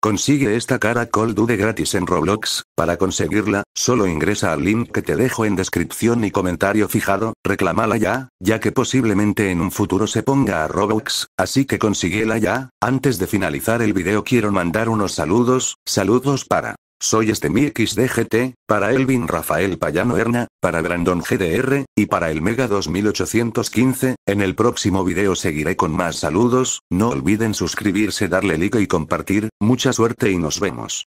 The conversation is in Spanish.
Consigue esta cara coldude gratis en Roblox, para conseguirla, solo ingresa al link que te dejo en descripción y comentario fijado, reclamala ya, ya que posiblemente en un futuro se ponga a Roblox, así que consíguela ya, antes de finalizar el video quiero mandar unos saludos, saludos para soy este mi xdgt, para Elvin Rafael Payano Herna, para Brandon GDR, y para el Mega 2815, en el próximo video seguiré con más saludos, no olviden suscribirse darle like y compartir, mucha suerte y nos vemos.